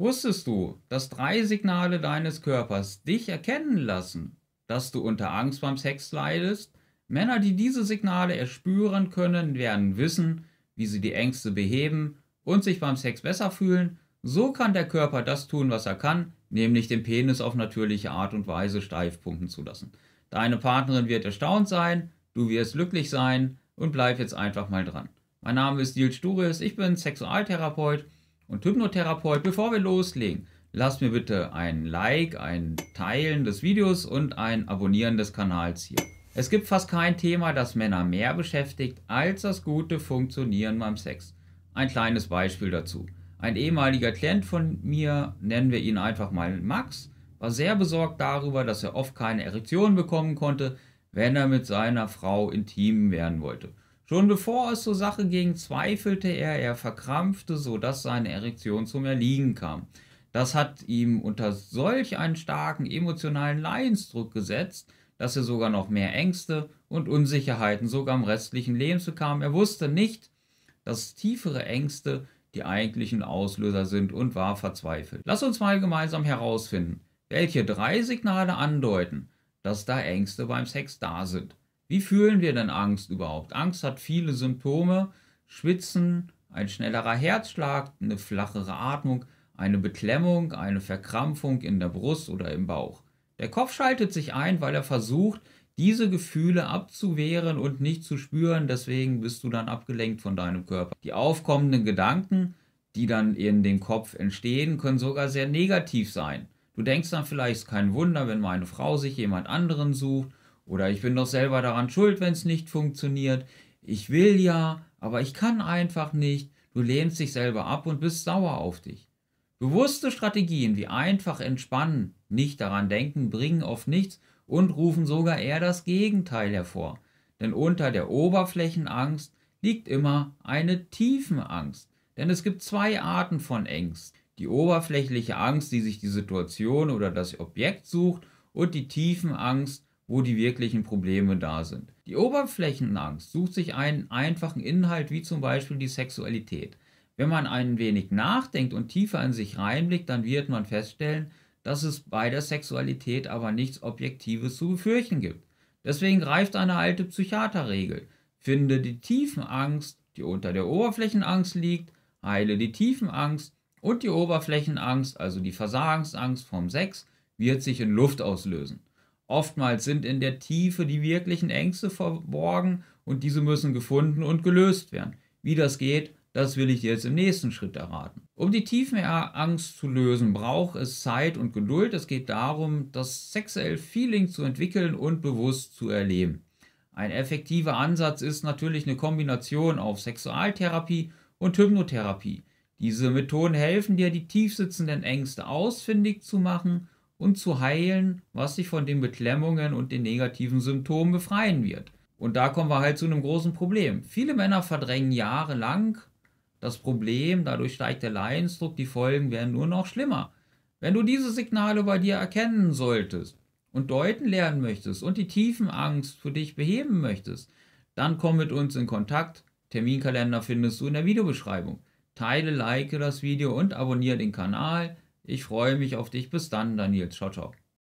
Wusstest du, dass drei Signale deines Körpers dich erkennen lassen, dass du unter Angst beim Sex leidest? Männer, die diese Signale erspüren können, werden wissen, wie sie die Ängste beheben und sich beim Sex besser fühlen. So kann der Körper das tun, was er kann, nämlich den Penis auf natürliche Art und Weise steif pumpen zu lassen. Deine Partnerin wird erstaunt sein, du wirst glücklich sein und bleib jetzt einfach mal dran. Mein Name ist Dil Sturis, ich bin Sexualtherapeut und Hypnotherapeut, bevor wir loslegen, lasst mir bitte ein Like, ein Teilen des Videos und ein Abonnieren des Kanals hier. Es gibt fast kein Thema, das Männer mehr beschäftigt als das gute Funktionieren beim Sex. Ein kleines Beispiel dazu. Ein ehemaliger Klient von mir, nennen wir ihn einfach mal Max, war sehr besorgt darüber, dass er oft keine Erektion bekommen konnte, wenn er mit seiner Frau intim werden wollte. Schon bevor es zur Sache ging, zweifelte er, er verkrampfte, sodass seine Erektion zum Erliegen kam. Das hat ihm unter solch einen starken emotionalen Leidensdruck gesetzt, dass er sogar noch mehr Ängste und Unsicherheiten sogar im restlichen Leben bekam. Er wusste nicht, dass tiefere Ängste die eigentlichen Auslöser sind und war verzweifelt. Lass uns mal gemeinsam herausfinden, welche drei Signale andeuten, dass da Ängste beim Sex da sind. Wie fühlen wir denn Angst überhaupt? Angst hat viele Symptome. Schwitzen, ein schnellerer Herzschlag, eine flachere Atmung, eine Beklemmung, eine Verkrampfung in der Brust oder im Bauch. Der Kopf schaltet sich ein, weil er versucht, diese Gefühle abzuwehren und nicht zu spüren, deswegen bist du dann abgelenkt von deinem Körper. Die aufkommenden Gedanken, die dann in dem Kopf entstehen, können sogar sehr negativ sein. Du denkst dann vielleicht, kein Wunder, wenn meine Frau sich jemand anderen sucht oder ich bin doch selber daran schuld, wenn es nicht funktioniert. Ich will ja, aber ich kann einfach nicht. Du lehnst dich selber ab und bist sauer auf dich. Bewusste Strategien wie einfach entspannen, nicht daran denken, bringen oft nichts und rufen sogar eher das Gegenteil hervor. Denn unter der Oberflächenangst liegt immer eine Tiefenangst. Denn es gibt zwei Arten von Ängsten. Die oberflächliche Angst, die sich die Situation oder das Objekt sucht, und die Tiefenangst, wo die wirklichen Probleme da sind. Die Oberflächenangst sucht sich einen einfachen Inhalt wie zum Beispiel die Sexualität. Wenn man ein wenig nachdenkt und tiefer in sich reinblickt, dann wird man feststellen, dass es bei der Sexualität aber nichts Objektives zu befürchten gibt. Deswegen greift eine alte Psychiaterregel. Finde die Tiefenangst, die unter der Oberflächenangst liegt, heile die Tiefenangst und die Oberflächenangst, also die Versagensangst vom Sex, wird sich in Luft auslösen. Oftmals sind in der Tiefe die wirklichen Ängste verborgen und diese müssen gefunden und gelöst werden. Wie das geht, das will ich dir jetzt im nächsten Schritt erraten. Um die tiefen Angst zu lösen, braucht es Zeit und Geduld. Es geht darum, das sexuelle Feeling zu entwickeln und bewusst zu erleben. Ein effektiver Ansatz ist natürlich eine Kombination auf Sexualtherapie und Hypnotherapie. Diese Methoden helfen dir, die tiefsitzenden Ängste ausfindig zu machen und zu heilen, was dich von den Beklemmungen und den negativen Symptomen befreien wird. Und da kommen wir halt zu einem großen Problem. Viele Männer verdrängen jahrelang das Problem, dadurch steigt der Leidensdruck, die Folgen werden nur noch schlimmer. Wenn du diese Signale bei dir erkennen solltest und deuten lernen möchtest und die tiefen Angst für dich beheben möchtest, dann komm mit uns in Kontakt. Terminkalender findest du in der Videobeschreibung. Teile, like das Video und abonniere den Kanal. Ich freue mich auf dich. Bis dann, Daniel. Ciao, ciao.